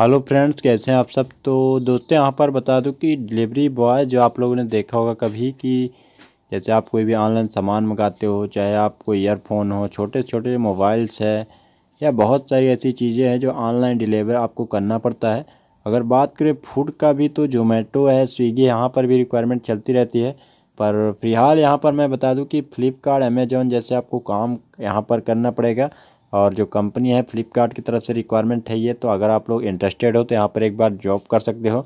hello friends कैसे हैं आप सब तो दोस्तों यहाँ पर बता दूँ कि डिलीवरी बॉय जो आप लोगों ने देखा होगा कभी कि जैसे आप कोई भी ऑनलाइन सामान मंगाते हो चाहे आपको ईयरफोन हो छोटे छोटे मोबाइल्स है या बहुत सारी ऐसी चीज़ें हैं जो ऑनलाइन डिलीवर आपको करना पड़ता है अगर बात करें फूड का भी तो जोमेटो है स्विगी यहाँ पर भी रिक्वायरमेंट चलती रहती है पर फिलहाल यहाँ पर मैं बता दूँ कि फ्लिपकार्ट अमेजोन जैसे आपको काम यहाँ पर करना पड़ेगा और जो कंपनी है फ्लिपकार्ट की तरफ से रिक्वायरमेंट है ये तो अगर आप लोग इंटरेस्टेड हो तो यहाँ पर एक बार जॉब कर सकते हो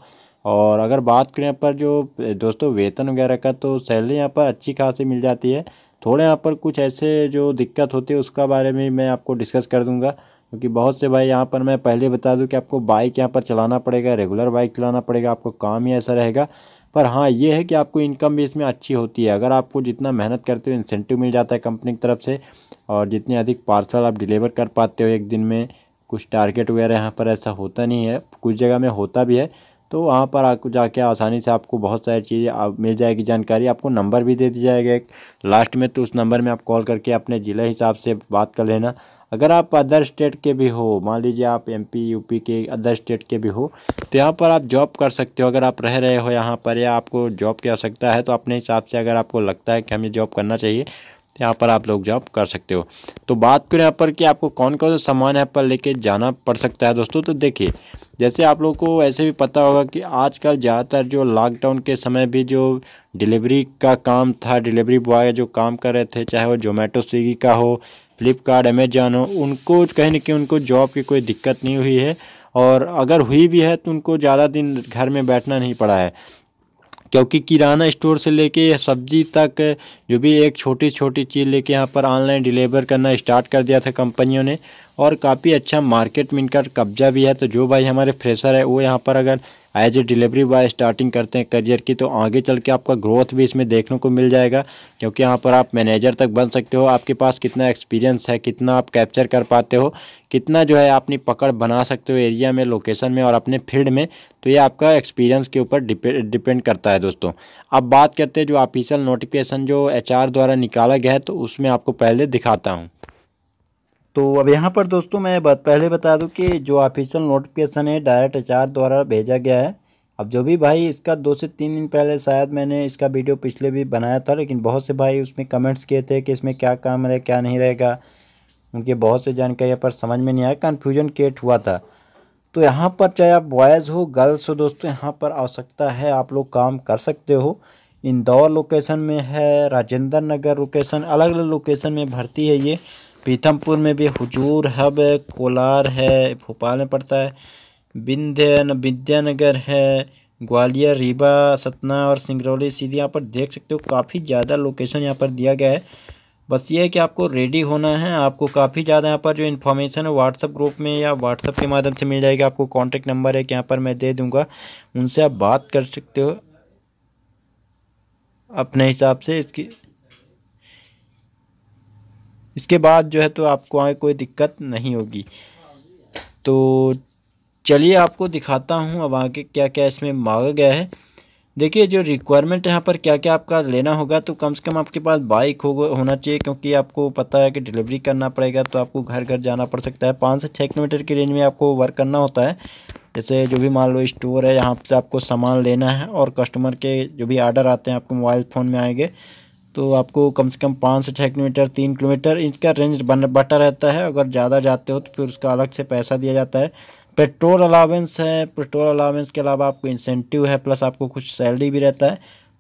और अगर बात करें यहाँ पर जो दोस्तों वेतन वगैरह का तो सैलरी यहाँ पर अच्छी खासी मिल जाती है थोड़े यहाँ पर कुछ ऐसे जो दिक्कत होती है उसका बारे में मैं आपको डिस्कस कर दूँगा क्योंकि बहुत से भाई यहाँ पर मैं पहले बता दूँ कि आपको बाइक यहाँ पर चलाना पड़ेगा रेगुलर बाइक चलाना पड़ेगा आपको काम ही ऐसा रहेगा पर हाँ ये है कि आपको इनकम भी इसमें अच्छी होती है अगर आपको जितना मेहनत करते हो इंसेंटिव मिल जाता है कंपनी की तरफ से और जितने अधिक पार्सल आप डिलीवर कर पाते हो एक दिन में कुछ टारगेट वगैरह यहाँ पर ऐसा होता नहीं है कुछ जगह में होता भी है तो वहाँ पर आपको जाके आसानी से आपको बहुत सारी चीज़ें आप मिल जाएगी जानकारी आपको नंबर भी दे दिया जाएगा एक लास्ट में तो उस नंबर में आप कॉल करके अपने ज़िले हिसाब से बात कर लेना अगर आप अदर स्टेट के भी हो मान लीजिए आप एमपी यूपी के अदर स्टेट के भी हो तो यहाँ पर आप जॉब कर सकते हो अगर आप रह रहे हो यहाँ पर या आपको जॉब की आवश्यकता है तो अपने हिसाब से अगर आपको लगता है कि हमें जॉब करना चाहिए यहाँ पर आप लोग जॉब कर सकते हो तो बात करें यहाँ पर कि आपको कौन कौन सा सामान यहाँ पर लेके जाना पड़ सकता है दोस्तों तो देखिए जैसे आप लोग को ऐसे भी पता होगा कि आजकल ज़्यादातर जो लॉकडाउन के समय भी जो डिलीवरी का काम था डिलीवरी बॉय जो काम कर रहे थे चाहे वो जोमेटो स्विगी का हो फ्लिपकार्ट अमेजान हो उनको कहीं ना कहीं उनको जॉब की कोई दिक्कत नहीं हुई है और अगर हुई भी है तो उनको ज़्यादा दिन घर में बैठना नहीं पड़ा है क्योंकि किराना स्टोर से लेके सब्जी तक जो भी एक छोटी छोटी चीज़ लेके यहाँ पर ऑनलाइन डिलीवर करना स्टार्ट कर दिया था कंपनियों ने और काफ़ी अच्छा मार्केट में इनका कब्जा भी है तो जो भाई हमारे फ्रेशर है वो यहाँ पर अगर as a delivery boy starting करते हैं करियर की तो आगे चल के आपका ग्रोथ भी इसमें देखने को मिल जाएगा क्योंकि यहाँ पर आप मैनेजर तक बन सकते हो आपके पास कितना एक्सपीरियंस है कितना आप कैप्चर कर पाते हो कितना जो है अपनी पकड़ बना सकते हो एरिया में लोकेशन में और अपने फील्ड में तो ये आपका एक्सपीरियंस के ऊपर डिपेंड करता है दोस्तों अब बात करते हैं जो ऑफिशियल नोटिफिकेशन जो एचआर द्वारा निकाला गया है तो उसमें आपको पहले दिखाता हूँ तो अब यहाँ पर दोस्तों मैं बत, पहले बता दूँ कि जो ऑफिशियल नोटिफिकेशन है डायरेक्ट एच द्वारा भेजा गया है अब जो भी भाई इसका दो से तीन दिन पहले शायद मैंने इसका वीडियो पिछले भी बनाया था लेकिन बहुत से भाई उसमें कमेंट्स किए थे कि इसमें क्या काम रहे क्या नहीं रहेगा उनके बहुत से जानकारी पर समझ में नहीं आया कन्फ्यूजन क्रिएट हुआ था तो यहाँ पर चाहे आप बॉयज़ हो गर्ल्स हो दोस्तों यहाँ पर आवश्यकता है आप लोग काम कर सकते हो इंदौर लोकेशन में है राजेंद्र नगर लोकेशन अलग अलग लोकेशन में भर्ती है ये पीथमपुर में भी हुजूर हब कोलार है भोपाल में पड़ता है विंध्य विद्यानगर है ग्वालियर रीवा सतना और सिंगरौली सीधे यहाँ पर देख सकते हो काफ़ी ज़्यादा लोकेशन यहाँ पर दिया गया है बस ये है कि आपको रेडी होना है आपको काफ़ी ज़्यादा यहाँ पर जो इन्फॉर्मेशन है व्हाट्सअप ग्रुप में या व्हाट्सअप के माध्यम से मिल जाएगी आपको कॉन्टैक्ट नंबर है कि यहाँ पर मैं दे दूँगा उनसे आप बात कर सकते हो अपने हिसाब से इसकी इसके बाद जो है तो आपको आगे कोई दिक्कत नहीं होगी तो चलिए आपको दिखाता हूँ अब आगे क्या क्या इसमें मांगा गया है देखिए जो रिक्वायरमेंट यहाँ पर क्या क्या आपका लेना होगा तो कम से कम आपके पास बाइक हो होना चाहिए क्योंकि आपको पता है कि डिलीवरी करना पड़ेगा तो आपको घर घर जाना पड़ सकता है पाँच से छः किलोमीटर की रेंज में आपको वर्क करना होता है जैसे जो भी मान लो स्टोर है यहाँ से आपको सामान लेना है और कस्टमर के जो भी आर्डर आते हैं आपको मोबाइल फ़ोन में आएंगे तो आपको कम से कम पाँच से छः किलोमीटर तीन किलोमीटर इसका रेंज बन बटा रहता है अगर ज़्यादा जाते हो तो फिर उसका अलग से पैसा दिया जाता है पेट्रोल अलावेंस है पेट्रोल अलावेंस के अलावा आपको इंसेंटिव है प्लस आपको कुछ सैलरी भी रहता है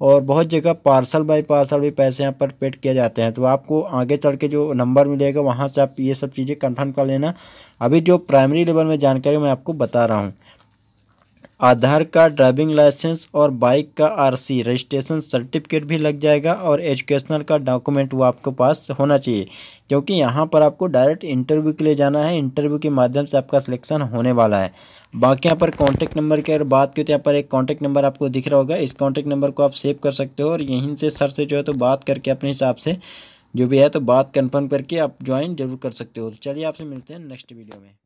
और बहुत जगह पार्सल बाय पार्सल भी पैसे यहाँ पर पेड किए जाते हैं तो आपको आगे चढ़ के जो नंबर मिलेगा वहाँ से आप ये सब चीज़ें कन्फर्म कर लेना अभी जो प्राइमरी लेवल में जानकारी मैं आपको बता रहा हूँ आधार कार्ड ड्राइविंग लाइसेंस और बाइक का आरसी रजिस्ट्रेशन सर्टिफिकेट भी लग जाएगा और एजुकेशनल का डॉक्यूमेंट वो आपके पास होना चाहिए क्योंकि यहाँ पर आपको डायरेक्ट इंटरव्यू के लिए जाना है इंटरव्यू के माध्यम से आपका सिलेक्शन होने वाला है बाकी यहाँ पर कॉन्टैक्ट नंबर की अगर बात की तो यहाँ पर एक कॉन्टैक्ट नंबर आपको दिख रहा होगा इस कॉन्टैक्ट नंबर को आप सेव कर सकते हो और यहीं से सर से जो है तो बात करके अपने हिसाब से जो भी है तो बात कन्फर्म करके आप ज्वाइन जरूर कर सकते हो तो चलिए आपसे मिलते हैं नेक्स्ट वीडियो में